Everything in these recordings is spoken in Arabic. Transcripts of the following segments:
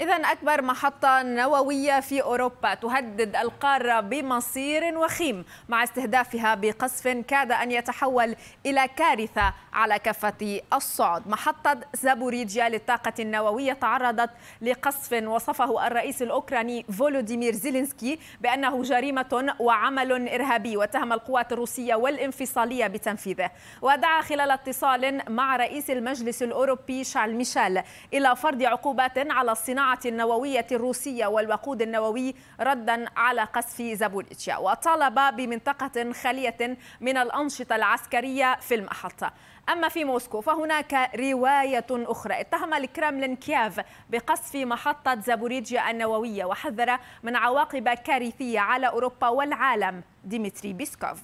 إذا أكبر محطة نووية في أوروبا تهدد القارة بمصير وخيم مع استهدافها بقصف كاد أن يتحول إلى كارثة على كافة الصعد محطة زابوريجيا للطاقة النووية تعرضت لقصف وصفه الرئيس الأوكراني فولوديمير زيلينسكي بأنه جريمة وعمل إرهابي واتهم القوات الروسية والانفصالية بتنفيذه ودعا خلال اتصال مع رئيس المجلس الأوروبي شارل ميشيل إلى فرض عقوبات على الصناعة الصناعات النووية الروسية والوقود النووي ردا على قصف زابوليتشيا وطالب بمنطقة خالية من الأنشطة العسكرية في المحطة أما في موسكو فهناك رواية أخرى اتهم الكرملين كييف بقصف محطة زابوريجيا النووية وحذر من عواقب كارثية على أوروبا والعالم ديمتري بيسكوف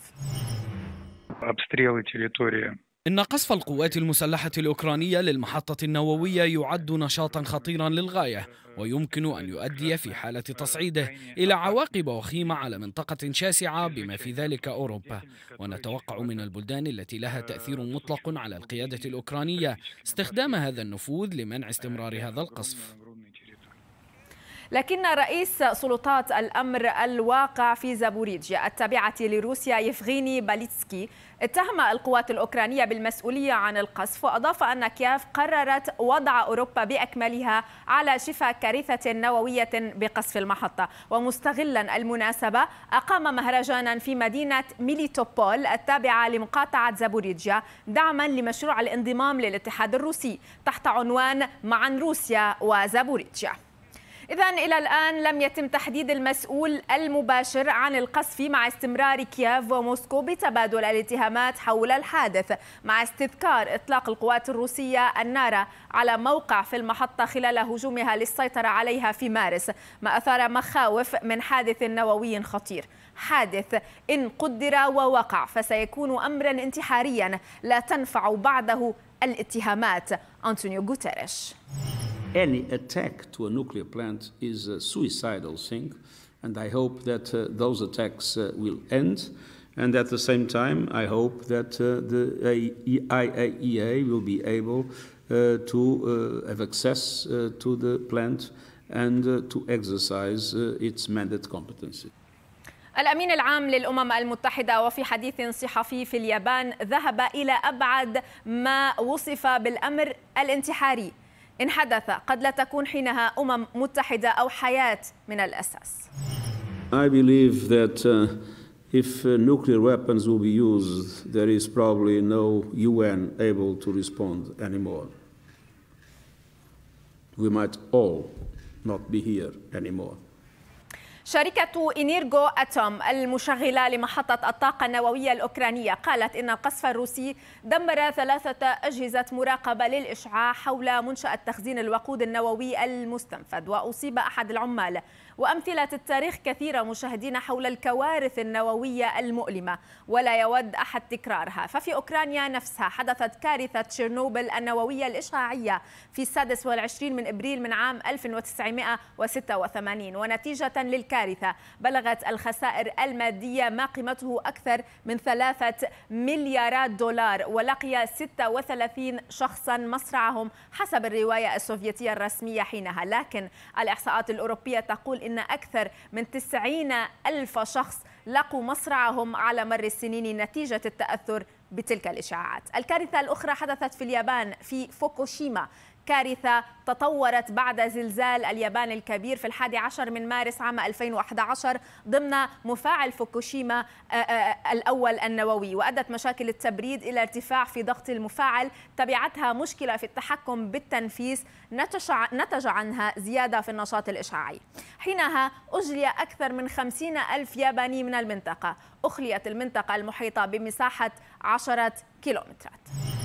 إن قصف القوات المسلحة الأوكرانية للمحطة النووية يعد نشاطا خطيرا للغاية ويمكن أن يؤدي في حالة تصعيده إلى عواقب وخيمة على منطقة شاسعة بما في ذلك أوروبا ونتوقع من البلدان التي لها تأثير مطلق على القيادة الأوكرانية استخدام هذا النفوذ لمنع استمرار هذا القصف لكن رئيس سلطات الأمر الواقع في زابوريجيا التابعة لروسيا يفغيني باليتسكي اتهم القوات الأوكرانية بالمسؤولية عن القصف وأضاف أن كياف قررت وضع أوروبا بأكملها على شفا كارثة نووية بقصف المحطة ومستغلا المناسبة أقام مهرجانا في مدينة ميليتوبول التابعة لمقاطعة زابوريجيا دعما لمشروع الانضمام للاتحاد الروسي تحت عنوان معا روسيا وزابوريجيا إذا إلى الآن لم يتم تحديد المسؤول المباشر عن القصف مع استمرار كييف وموسكو بتبادل الاتهامات حول الحادث مع استذكار إطلاق القوات الروسية النار على موقع في المحطة خلال هجومها للسيطرة عليها في مارس ما أثار مخاوف من حادث نووي خطير حادث إن قدر ووقع فسيكون أمرا انتحاريا لا تنفع بعده الاتهامات أنتونيو غوتيريش any attack to a nuclear plant is a suicidal thing, and I hope that uh, those attacks uh, will end. And at the same time, I hope that uh, the IAEA will be able uh, to uh, have access to the plant and to exercise its mandate competency. الأمين العام للأمم المتحدة وفي حديث صحفي في اليابان ذهب إلى أبعد ما وصف بالأمر الانتحاري إن حدث قد لا تكون حينها أمم متحدة أو حياة من الأساس I believe that uh, if nuclear weapons will be used, there is probably no UN able to respond anymore. We might all not be here anymore. شركة إنيرجو أتوم المشغلة لمحطة الطاقة النووية الأوكرانية قالت إن القصف الروسي دمر ثلاثة أجهزة مراقبة للإشعاع حول منشأة تخزين الوقود النووي المستنفذ وأصيب أحد العمال وأمثلة التاريخ كثيرة مشاهدين حول الكوارث النووية المؤلمة ولا يود أحد تكرارها ففي أوكرانيا نفسها حدثت كارثة تشيرنوبل النووية الإشعاعية في 26 من إبريل من عام 1986 ونتيجة للكارثة بلغت الخسائر المادية ما قيمته أكثر من ثلاثة مليارات دولار ولقي 36 شخصا مصرعهم حسب الرواية السوفيتية الرسمية حينها لكن الإحصاءات الأوروبية تقول إن أكثر من 90 ألف شخص لقوا مصرعهم على مر السنين نتيجة التأثر بتلك الإشعاعات الكارثة الأخرى حدثت في اليابان في فوكوشيما كارثة تطورت بعد زلزال اليابان الكبير في الحادي عشر من مارس عام 2011 ضمن مفاعل فوكوشيما آه، آه، آه، الأول النووي وأدت مشاكل التبريد إلى ارتفاع في ضغط المفاعل تبعتها مشكلة في التحكم بالتنفيس نتج عنها زيادة في النشاط الإشعاعي حينها أجلي أكثر من خمسين ألف ياباني من المنطقة أخليت المنطقة المحيطة بمساحة 10 كيلومترات